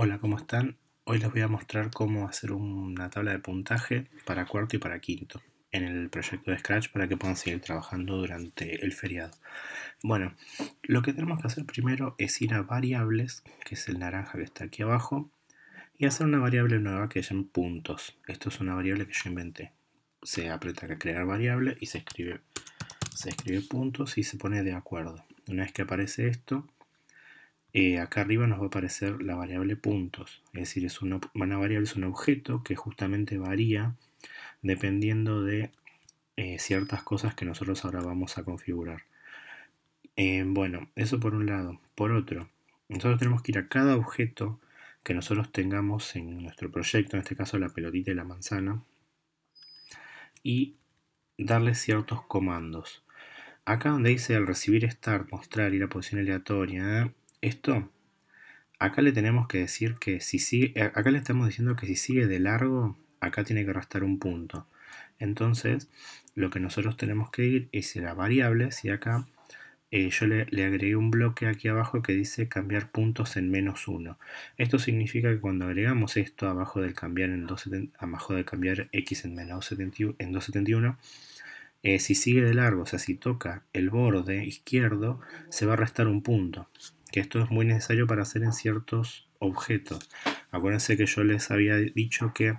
Hola, ¿cómo están? Hoy les voy a mostrar cómo hacer una tabla de puntaje para cuarto y para quinto en el proyecto de Scratch para que puedan seguir trabajando durante el feriado. Bueno, lo que tenemos que hacer primero es ir a variables, que es el naranja que está aquí abajo, y hacer una variable nueva que se llame puntos. Esto es una variable que yo inventé. Se aprieta a crear variable y se escribe, se escribe puntos y se pone de acuerdo. Una vez que aparece esto, eh, acá arriba nos va a aparecer la variable puntos, es decir, es una, variable es un objeto que justamente varía dependiendo de eh, ciertas cosas que nosotros ahora vamos a configurar. Eh, bueno, eso por un lado. Por otro, nosotros tenemos que ir a cada objeto que nosotros tengamos en nuestro proyecto, en este caso la pelotita y la manzana, y darle ciertos comandos. Acá donde dice al recibir start, mostrar, y la posición aleatoria, esto, acá le tenemos que decir que si sigue, eh, acá le estamos diciendo que si sigue de largo, acá tiene que arrastrar un punto. Entonces, lo que nosotros tenemos que ir es a la variable, si acá eh, yo le, agregué un bloque aquí abajo que dice cambiar puntos en menos 1. Esto significa que cuando agregamos esto abajo del cambiar, en abajo de cambiar x en menos en 271 eh, si sigue de largo, o sea, si toca el borde izquierdo, se va a restar un punto. Que esto es muy necesario para hacer en ciertos objetos. Acuérdense que yo les había dicho que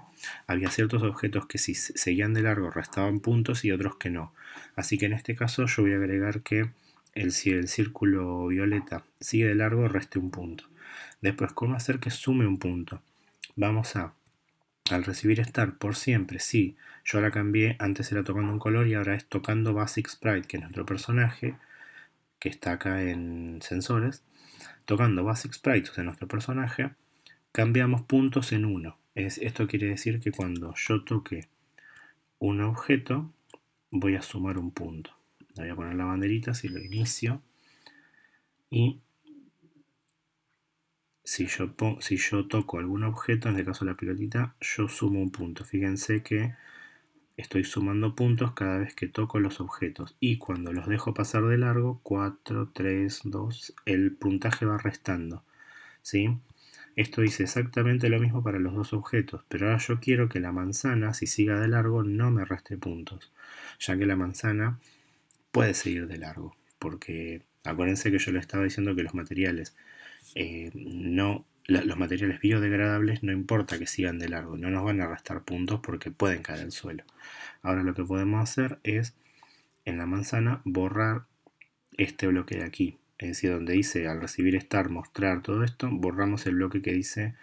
había ciertos objetos que si seguían de largo restaban puntos y otros que no. Así que en este caso yo voy a agregar que el, si el círculo violeta sigue de largo, reste un punto. Después, ¿cómo hacer que sume un punto? Vamos a al recibir estar por siempre, sí, yo la cambié, antes era tocando un color y ahora es tocando Basic Sprite, que es nuestro personaje, que está acá en sensores, tocando Basic Sprite, o sea, nuestro personaje, cambiamos puntos en uno. Es, esto quiere decir que cuando yo toque un objeto, voy a sumar un punto. voy a poner la banderita, si lo inicio, y si yo, si yo toco algún objeto, en el caso de la pilotita, yo sumo un punto. Fíjense que estoy sumando puntos cada vez que toco los objetos. Y cuando los dejo pasar de largo, 4, 3, 2, el puntaje va restando. ¿sí? Esto dice exactamente lo mismo para los dos objetos, pero ahora yo quiero que la manzana, si siga de largo, no me reste puntos, ya que la manzana puede seguir de largo, porque Acuérdense que yo les estaba diciendo que los materiales eh, no los materiales biodegradables no importa que sigan de largo, no nos van a arrastrar puntos porque pueden caer al suelo. Ahora lo que podemos hacer es en la manzana borrar este bloque de aquí. Es decir, donde dice al recibir estar, mostrar todo esto, borramos el bloque que dice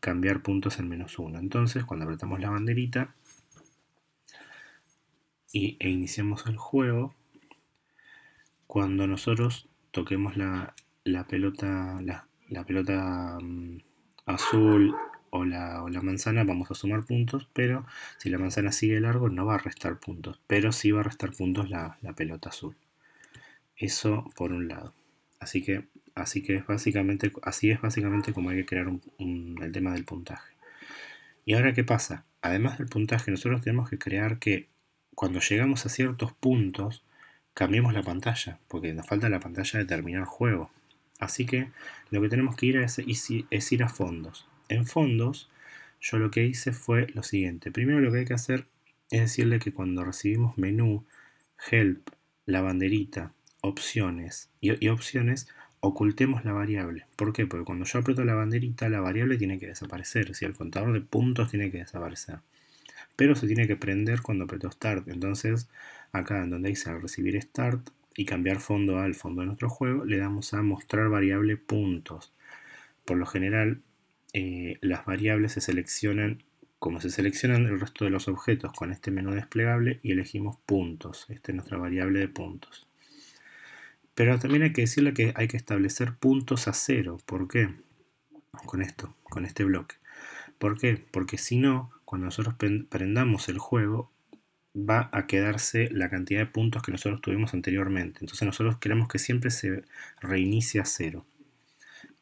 cambiar puntos en menos uno. Entonces, cuando apretamos la banderita y, e iniciamos el juego, cuando nosotros toquemos la, pelota, la, pelota mm, azul o la, manzana, vamos a sumar puntos, pero si la manzana sigue largo no va a restar puntos, pero sí va a restar puntos la, pelota azul. Eso por un lado. Así que, así que es básicamente, así es básicamente como hay que crear el tema del puntaje. Y ahora, ¿qué pasa? Además del puntaje, nosotros tenemos que crear que cuando llegamos a ciertos puntos, cambiemos la pantalla, porque nos falta la pantalla de terminar el juego. Así que lo que tenemos que ir a es, es ir a fondos. En fondos, yo lo que hice fue lo siguiente. Primero lo que hay que hacer es decirle que cuando recibimos menú, help, la banderita, opciones y, opciones, ocultemos la variable. ¿Por qué? Porque cuando yo aprieto la banderita, la variable tiene que desaparecer. Si el contador de puntos tiene que desaparecer. Pero se tiene que prender cuando aprieto Start. Entonces, Acá en donde dice recibir start y cambiar fondo al fondo de nuestro juego, le damos a mostrar variable puntos. Por lo general, eh, las variables se seleccionan como se seleccionan el resto de los objetos con este menú desplegable y elegimos puntos. Esta es nuestra variable de puntos. Pero también hay que decirle que hay que establecer puntos a cero. ¿Por qué? Con esto, con este bloque. ¿Por qué? Porque si no, cuando nosotros prendamos el juego, va a quedarse la cantidad de puntos que nosotros tuvimos anteriormente. Entonces nosotros queremos que siempre se reinicie a cero.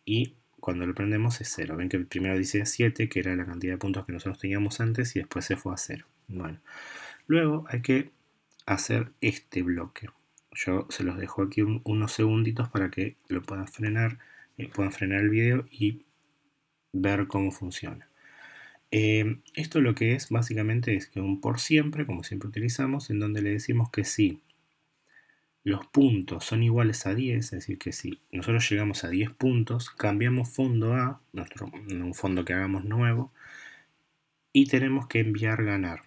Y cuando lo prendemos es cero. Ven que primero dice 7, que era la cantidad de puntos que nosotros teníamos antes, y después se fue a cero. Bueno, luego hay que hacer este bloque. Yo se los dejo aquí unos segunditos para que lo puedan frenar, eh, puedan frenar el video y ver cómo funciona. Em, esto lo que es básicamente es que un por siempre, como siempre utilizamos, en donde le decimos que si los puntos son iguales a 10, es decir, que si nosotros llegamos a 10 puntos, cambiamos fondo A, nuestro, un fondo que hagamos nuevo, y tenemos que enviar ganar.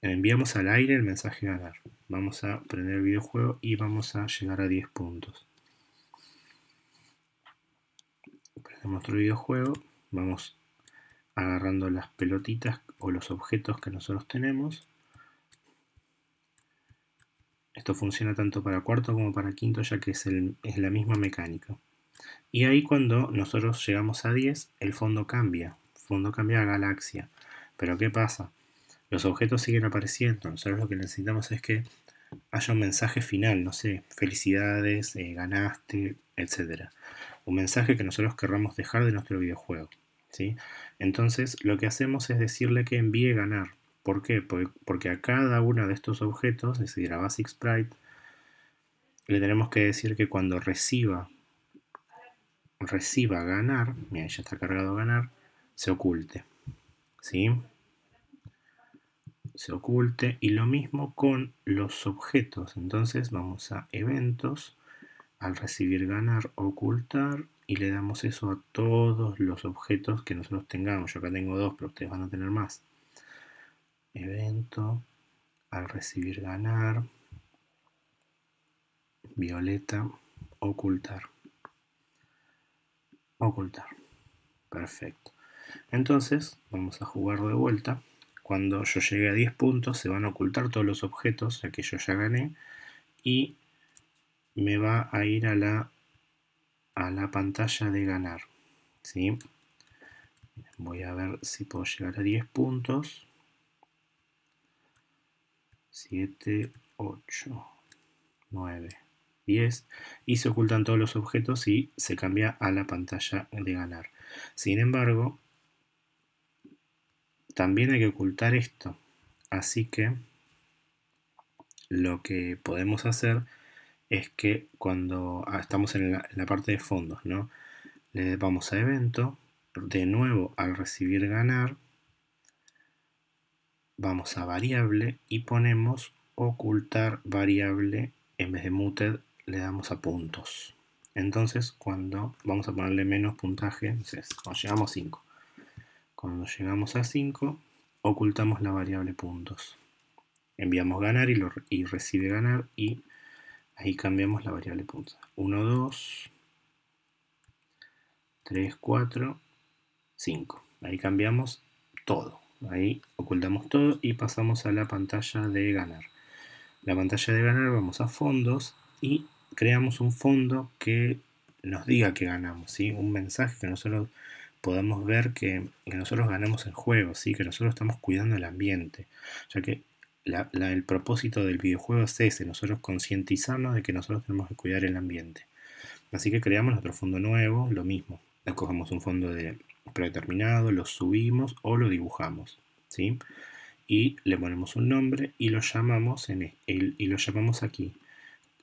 Enviamos al aire el mensaje ganar. Vamos a prender el videojuego y vamos a llegar a 10 puntos. Prendemos otro videojuego, vamos agarrando las pelotitas o los objetos que nosotros tenemos. Esto funciona tanto para cuarto como para quinto, ya que es, la misma mecánica. Y ahí cuando nosotros llegamos a 10, el fondo cambia. fondo cambia a galaxia. Pero ¿qué pasa? Los objetos siguen apareciendo. Nosotros lo que necesitamos es que haya un mensaje final, no sé, felicidades, eh, ganaste, etc. Un mensaje que nosotros querramos dejar de nuestro videojuego. Entonces lo que hacemos es decirle que envíe ganar. ¿Por qué? Porque a cada uno de estos objetos, es decir, a Basic Sprite, le tenemos que decir que cuando reciba, reciba ganar, mira, ya está cargado ganar, se oculte. ¿Sí? Se oculte. Y lo mismo con los objetos. Entonces vamos a eventos al recibir ganar ocultar y le damos eso a todos los objetos que nosotros tengamos. Yo acá tengo dos, pero ustedes van a tener más. Evento, al recibir ganar, violeta, ocultar. Ocultar. Perfecto. Entonces, vamos a jugar de vuelta. Cuando yo llegue a 10 puntos, se van a ocultar todos los objetos, ya que yo ya gané. Y me va a ir a la, a la pantalla de ganar. ¿sí? Voy a ver si puedo llegar a 10 puntos. 7, 8, 9, 10. Y se ocultan todos los objetos y se cambia a la pantalla de ganar. Sin embargo, también hay que ocultar esto. Así que lo que podemos hacer es que cuando ah, estamos en la, parte de fondos, ¿no? Le damos a evento, de nuevo al recibir ganar, vamos a variable y ponemos ocultar variable en vez de muted le damos a puntos. Entonces, cuando vamos a ponerle menos puntaje, entonces, cuando llegamos a 5, cuando llegamos a 5, ocultamos la variable puntos. Enviamos ganar y, y recibe ganar y Ahí cambiamos la variable punta. 1, 2, 3, 4, 5. Ahí cambiamos todo. Ahí ocultamos todo y pasamos a la pantalla de ganar. La pantalla de ganar vamos a fondos y creamos un fondo que nos diga que ganamos, ¿sí? Un mensaje que nosotros podamos ver que, nosotros ganamos el juego, ¿sí? Que nosotros estamos cuidando el ambiente. Ya que el propósito del videojuego es ese, nosotros concientizarnos de que nosotros tenemos que cuidar el ambiente. Así que creamos nuestro fondo nuevo, lo mismo. Escogemos un fondo de predeterminado, lo subimos o lo dibujamos. ¿sí? Y le ponemos un nombre y lo llamamos, en e, el, y lo llamamos aquí.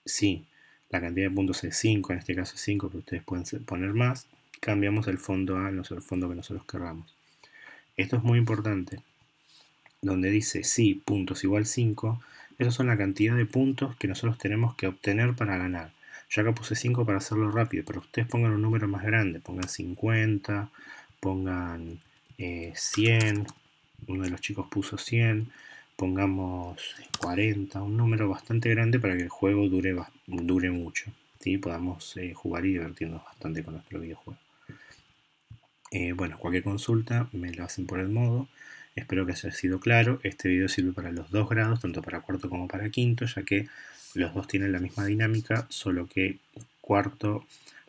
Sí, la cantidad de puntos es 5, en este caso es 5, pero ustedes pueden poner más. Cambiamos el fondo a el fondo que nosotros querramos. Esto es muy importante donde dice sí, puntos igual 5, esos son la cantidad de puntos que nosotros tenemos que obtener para ganar. Yo acá puse 5 para hacerlo rápido, pero ustedes pongan un número más grande, pongan 50, pongan 100, eh, uno de los chicos puso 100, pongamos 40, un número bastante grande para que el juego dure, dure mucho, ¿sí? podamos eh, jugar y divertirnos bastante con nuestro videojuego. Eh, bueno, cualquier consulta me lo hacen por el modo. Espero que haya sido claro. Este video sirve para los dos grados, tanto para cuarto como para quinto, ya que los dos tienen la misma dinámica, solo que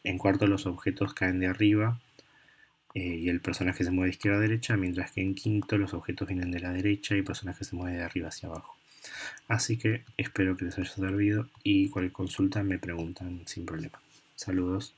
en cuarto los objetos caen de arriba eh, y el personaje se mueve de izquierda a derecha, mientras que en quinto los objetos vienen de la derecha y el personaje se mueve de arriba hacia abajo. Así que espero que les haya servido y cualquier consulta me preguntan sin problema. Saludos.